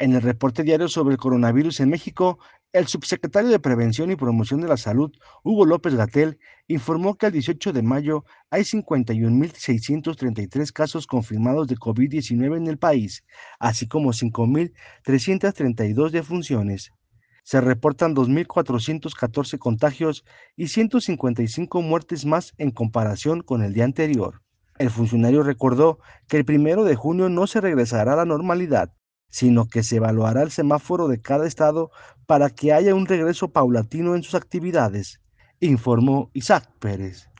En el reporte diario sobre el coronavirus en México, el subsecretario de Prevención y Promoción de la Salud, Hugo López Gatel, informó que el 18 de mayo hay 51.633 casos confirmados de COVID-19 en el país, así como 5.332 defunciones. Se reportan 2.414 contagios y 155 muertes más en comparación con el día anterior. El funcionario recordó que el primero de junio no se regresará a la normalidad, sino que se evaluará el semáforo de cada estado para que haya un regreso paulatino en sus actividades, informó Isaac Pérez.